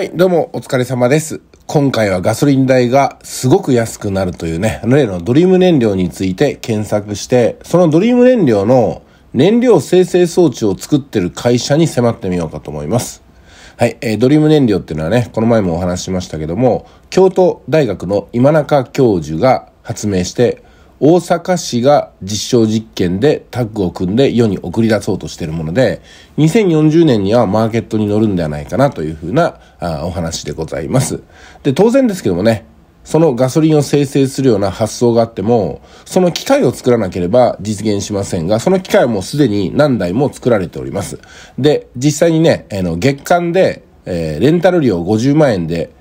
はい、どうもお疲れ様です。今回はガソリン代がすごく安くなるというね、例のドリーム燃料について検索して、そのドリーム燃料の燃料生成装置を作ってる会社に迫ってみようかと思います。はい、えー、ドリーム燃料っていうのはね、この前もお話ししましたけども、京都大学の今中教授が発明して、大阪市が実証実験でタッグを組んで世に送り出そうとしているもので、2040年にはマーケットに乗るんではないかなというふうなあお話でございます。で、当然ですけどもね、そのガソリンを生成するような発想があっても、その機械を作らなければ実現しませんが、その機械はもうすでに何台も作られております。で、実際にね、あの月間で、えー、レンタル料50万円で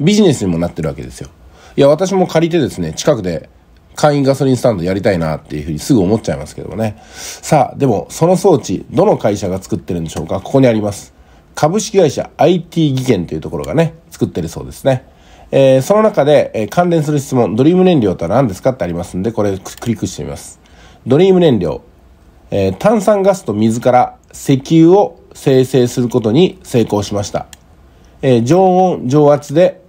ビジネスにもなってるわけですよ。いや、私も借りてですね、近くで簡易ガソリンスタンドやりたいなっていうふうにすぐ思っちゃいますけどもね。さあ、でもその装置、どの会社が作ってるんでしょうかここにあります。株式会社 IT 技研というところがね、作ってるそうですね。えー、その中で、えー、関連する質問、ドリーム燃料とは何ですかってありますんで、これクリックしてみます。ドリーム燃料、えー、炭酸ガスと水から石油を生成することに成功しました。えー、常温、常圧で、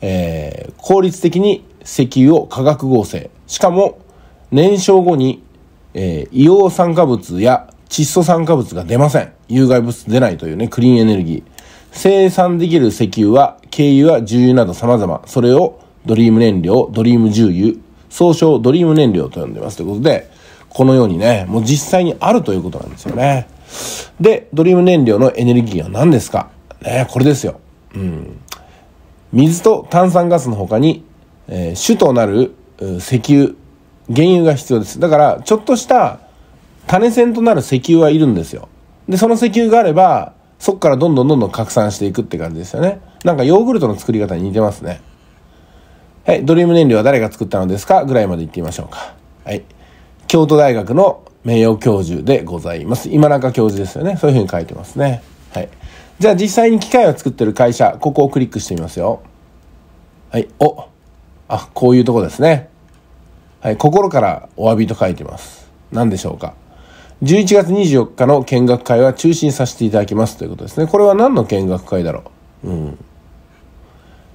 えー、効率的に石油を化学合成。しかも、燃焼後に、えー、硫黄酸化物や窒素酸化物が出ません。有害物質出ないというね、クリーンエネルギー。生産できる石油は、軽油や重油など様々。それをドリーム燃料、ドリーム重油、総称ドリーム燃料と呼んでますということで、このようにね、もう実際にあるということなんですよね。で、ドリーム燃料のエネルギーは何ですかね、これですよ。うん。水と炭酸ガスの他に、えー、主となる石油原油が必要ですだからちょっとした種銭となる石油はいるんですよでその石油があればそこからどんどんどんどん拡散していくって感じですよねなんかヨーグルトの作り方に似てますねはいドリーム燃料は誰が作ったのですかぐらいまで言ってみましょうかはい京都大学の名誉教授でございます今中教授ですよねそういうふうに書いてますねはいじゃあ実際に機械を作ってる会社ここをクリックしてみますよはいおあ、こういうとこですね。はい、心からお詫びと書いてます。何でしょうか。11月24日の見学会は中止にさせていただきますということですね。これは何の見学会だろう。うん。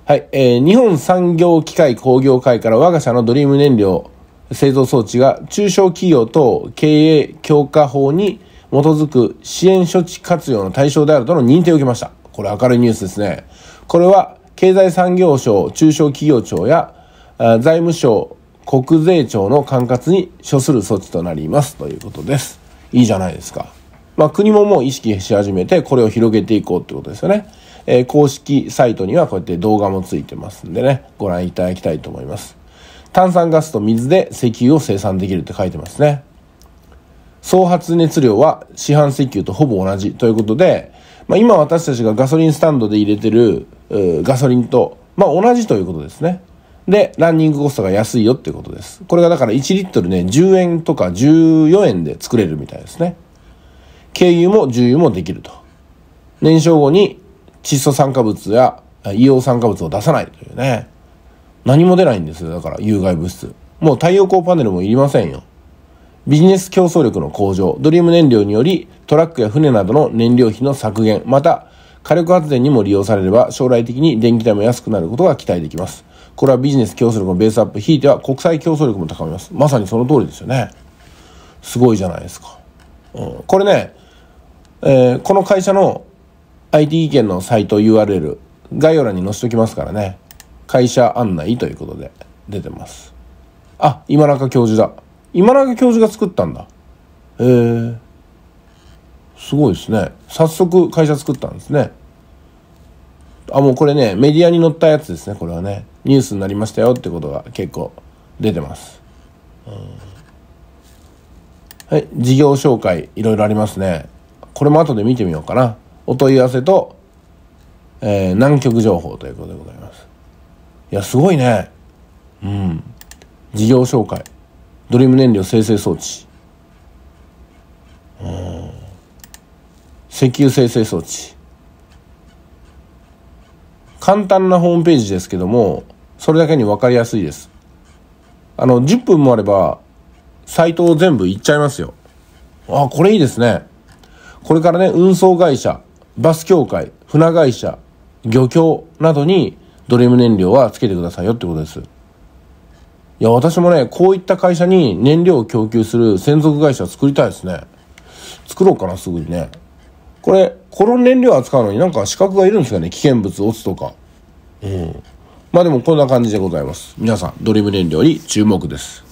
はい、えー、日本産業機械工業会から我が社のドリーム燃料製造装置が中小企業等経営強化法に基づく支援処置活用の対象であるとの認定を受けました。これ明るいニュースですね。これは経済産業省中小企業庁や財務省国税庁の管轄に処する措置となりますということです。いいじゃないですか。まあ、国ももう意識し始めてこれを広げていこうってことですよね。えー、公式サイトにはこうやって動画もついてますんでね、ご覧いただきたいと思います。炭酸ガスと水で石油を生産できるって書いてますね。総発熱量は市販石油とほぼ同じということで、まあ、今私たちがガソリンスタンドで入れてるガソリンと、まあ、同じということですね。で、ランニングコストが安いよっていうことです。これがだから1リットルね、10円とか14円で作れるみたいですね。軽油も重油もできると。燃焼後に窒素酸化物や硫黄酸化物を出さないというね。何も出ないんですよ。だから有害物質。もう太陽光パネルもいりませんよ。ビジネス競争力の向上、ドリーム燃料によりトラックや船などの燃料費の削減、また火力発電にも利用されれば将来的に電気代も安くなることが期待できます。これはビジネス競争力のベースアップ、ひいては国際競争力も高めます。まさにその通りですよね。すごいじゃないですか。うん、これね、えー、この会社の IT 意見のサイト URL、概要欄に載せておきますからね。会社案内ということで出てます。あ、今中教授だ。今中教授が作ったんだ。へえすごいですね。早速会社作ったんですね。あ、もうこれね、メディアに載ったやつですね、これはね。ニュースになりましたよってことが結構出てます。うん、はい、事業紹介いろいろありますね。これも後で見てみようかな。お問い合わせと、えー、南極情報ということでございます。いや、すごいね。うん。事業紹介。ドリーム燃料生成装置。うん。石油生成装置。簡単なホームページですけども、それだけに分かりやすいです。あの、10分もあれば、サイトを全部いっちゃいますよ。あ、これいいですね。これからね、運送会社、バス協会、船会社、漁協などにドリーム燃料はつけてくださいよってことです。いや、私もね、こういった会社に燃料を供給する専属会社を作りたいですね。作ろうかな、すぐにね。これ、この燃料扱うのになんか資格がいるんですかね危険物、オつとか。うん。まあでもこんな感じでございます。皆さん、ドリブ燃料に注目です。